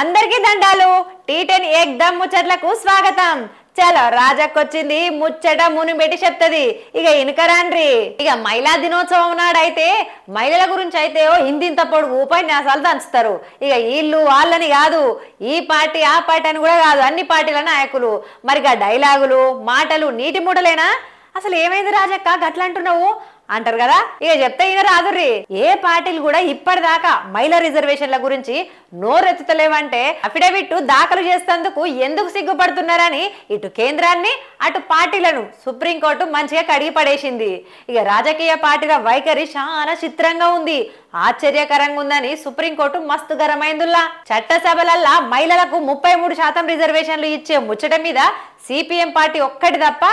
అందరికీ దండాలు tea ten ఏక్దమ్ ముచ్చట్లకు స్వాగతం చలో రాజక్కొచ్చింది ముచ్చట మునిబెట్టి చెప్తది ఇక ఇనుకరాండ్రి ఇక మహిళా దినోత్సవం నాడైతే మహిళల గురించి అయితే హిందీంత పొడుగు ఉపన్యాసాలు దంచుతారు ఇక వీళ్ళు వాళ్ళని కాదు ఈ పార్టీ ఆ పార్టీ అని కూడా కాదు అన్ని పార్టీల నాయకులు మరిగా డైలాగులు మాటలు నీటి మూటలేనా అసలు ఏమైంది రాజక్క గట్లంటున్నావు అంటారు కదా ఇక చెప్తే ఇక రాదుర్రి ఏ పార్టీలు కూడా ఇప్పటిదాకా మహిళా రిజర్వేషన్ల గురించి నోరెత్తుతలేవంటే అఫిడవిట్ దాఖలు చేసేందుకు ఎందుకు సిగ్గుపడుతున్నారని ఇటు కేంద్రాన్ని అటు పార్టీలను సుప్రీంకోర్టు మంచిగా కడిగి పడేసింది ఇక రాజకీయ పార్టీల వైఖరి చాలా చిత్రంగా ఉంది ఆశ్చర్యకరంగా ఉందని సుప్రీంకోర్టు మస్తు గరమైందుల్లా సభలల్లా మహిళలకు ముప్పై మూడు శాతం రిజర్వేషన్లు ఇచ్చే ముచ్చట మీద సిపిఎం పార్టీ ఒక్కటి తప్ప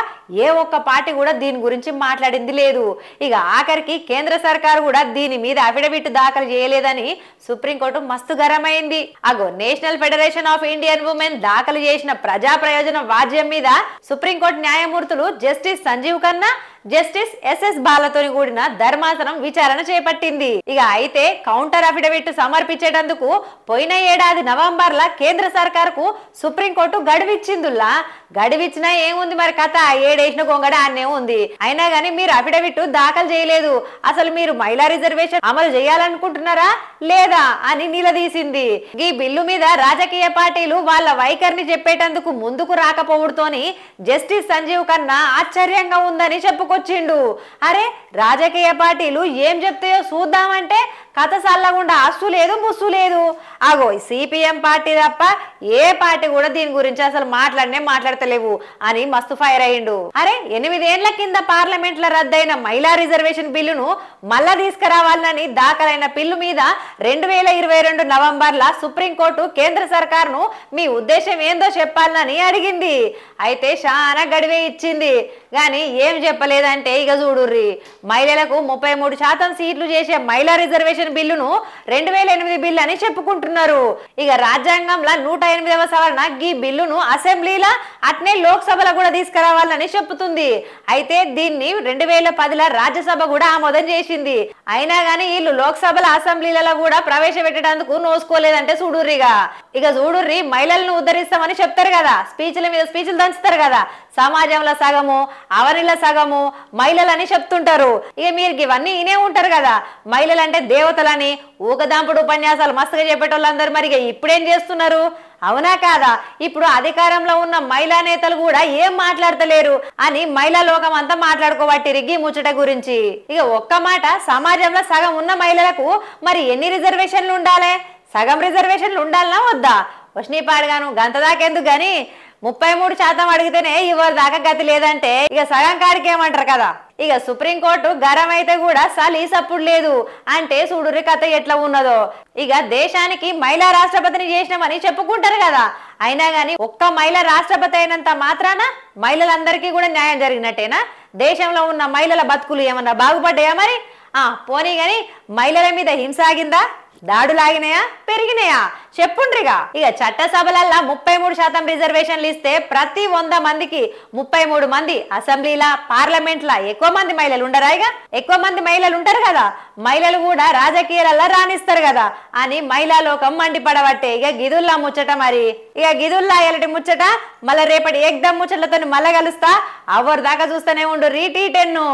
ఏ ఒక్క పార్టీ కూడా దీని గురించి మాట్లాడింది లేదు ఇక ఆఖరికి కేంద్ర సర్కారు కూడా దీని మీద అఫిడవిట్ దాఖలు చేయలేదని సుప్రీంకోర్టు మస్తు గరమైంది అగో national federation of Indian women దాఖలు చేసిన ప్రజా ప్రయోజన వాజ్యం మీద సుప్రీంకోర్టు న్యాయమూర్తులు justice Sanjiv Khanna justice SS బాలతోని కూడిన ధర్మాసనం విచారణ చేపట్టింది ఇక అయితే కౌంటర్ అఫిడవిట్ సమర్పించేటందుకు పోయిన ఏడాది నవంబర్ లా కేంద్ర సర్కార్కు సుప్రీంకోర్టు గడువిచ్చిందుల్లా గడువిచ్చినా ఏముంది మరి కథ ఏడేసిన గొంగడ అనే ఉంది అయినా గాని మీరు అఫిడవిట్ దాఖలు చేయలేదు అసలు మీరు మహిళా రిజర్వేషన్ అమలు చేయాలనుకుంటున్నారా లేదా అని నిలదీసింది ఈ బిల్లు మీద రాజకీయ పార్టీలు వాళ్ళ వైఖరిని చెప్పేటందుకు ముందుకు రాకపోవడంతోని జస్టిస్ సంజీవ్ కన్నా ఆశ్చర్యంగా ఉందని చెప్పుకో తీసుకొచ్చిండు అరే రాజకీయ పార్టీలు ఏం చెప్తాయో చూద్దామంటే కథ సల్లగుండా అస్సు లేదు ముస్సు లేదు అగో సిపిఎం పార్టీ తప్ప ఏ పార్టీ కూడా దీని గురించి అసలు మాట్లాడనే మాట్లాడతలేవు అని మస్తు ఫైర్ అయ్యిండు అరే ఎనిమిదేండ్ల కింద పార్లమెంట్ లో రద్దయిన మహిళా రిజర్వేషన్ బిల్లును మళ్ళా తీసుకురావాలని దాఖలైన బిల్లు మీద రెండు వేల ఇరవై రెండు నవంబర్ల సుప్రీంకోర్టు కేంద్ర సర్కార్ను మీ ఉద్దేశం ఏందో చెప్పాలని అడిగింది అయితే చాలా గడివే ఇచ్చింది గాని ఏం చెప్పలేదంటే ఇక చూడుర్రి మహిళలకు ముప్పై మూడు శాతం సీట్లు చేసే మహిళా రిజర్వేషన్ బిల్లును రెండు వేల ఎనిమిది బిల్లు అని చెప్పుకుంటారు అనుకుంటున్నారు ఇక రాజ్యాంగంలో నూట ఎనిమిదవ సవరణ ఈ బిల్లును అసెంబ్లీల అట్నే లోక్సభలో కూడా తీసుకురావాలని చెప్పుతుంది అయితే దీన్ని రెండు వేల పదిలో రాజ్యసభ కూడా ఆమోదం చేసింది అయినా గానీ వీళ్ళు లోక్సభల అసెంబ్లీలలో కూడా ప్రవేశపెట్టడానికి నోసుకోలేదంటే సుడూరిగా ఇక చూడుర్రి మహిళలను ఉద్ధరిస్తామని చెప్తారు కదా స్పీచ్ల మీద స్పీచ్లు దంచుతారు కదా సమాజంలో సగము అవనిల సగము మహిళలు అని చెప్తుంటారు ఇక మీరు ఇవన్నీ ఇనే ఉంటారు కదా మహిళలు అంటే దేవతలని ఊకదాంపుడు ఉపన్యాసాలు మస్తుగా చెప్పేటోళ్ళందరూ మరి ఇప్పుడేం చేస్తున్నారు అవునా కాదా ఇప్పుడు అధికారంలో ఉన్న మహిళా నేతలు కూడా ఏం మాట్లాడతలేరు అని మహిళా లోకం అంతా మాట్లాడుకోబట్టి రిగ్గి ముచ్చట గురించి ఇక ఒక్క మాట సమాజంలో సగం ఉన్న మహిళలకు మరి ఎన్ని రిజర్వేషన్లు ఉండాలి సగం రిజర్వేషన్లు ఉండాలనా వద్దా వష్ణీపాడుగాను గంత దాకెందుకు కానీ ముప్పై మూడు శాతం అడిగితేనే ఇవాళ దాకా గతి లేదంటే ఇక సగం కాడికి ఏమంటారు కదా ఇక సుప్రీంకోర్టు గరం అయితే కూడా సలీస్ అప్పుడు లేదు అంటే సూడురి కథ ఎట్లా ఉన్నదో ఇక దేశానికి మహిళా రాష్ట్రపతిని చేసినామని చెప్పుకుంటారు కదా అయినా గాని ఒక్క మహిళ రాష్ట్రపతి అయినంత మాత్రాన మహిళలందరికీ కూడా న్యాయం జరిగినట్టేనా దేశంలో ఉన్న మహిళల బతుకులు ఏమన్నా బాగుపడ్డాయా మరి ఆ పోనీ గాని మహిళల మీద హింసాగిందా దాడులాగినాయా పెరిగినాయా చెప్పుండ్రిగా ఇక చట్టసభలల్లా ముప్పై మూడు శాతం రిజర్వేషన్లు ఇస్తే ప్రతి వంద మందికి ముప్పై మూడు మంది అసెంబ్లీలా పార్లమెంట్లా ఎక్కువ మంది మహిళలు ఉండరా ఎక్కువ మంది మహిళలు ఉంటారు కదా మహిళలు కూడా రాజకీయాలలో రాణిస్తారు కదా అని మహిళా లోకం మండిపడబట్టే ఇక గిదుల్లా ముచ్చట మరి ఇక గిదుల్లా ఎలటి ముచ్చట మళ్ళీ రేపటి ఎగ్దమ్ ముచ్చట్లతో మళ్ళా కలుస్తా అవరు దాకా చూస్తూనే ఉండు రీటీ టెన్ను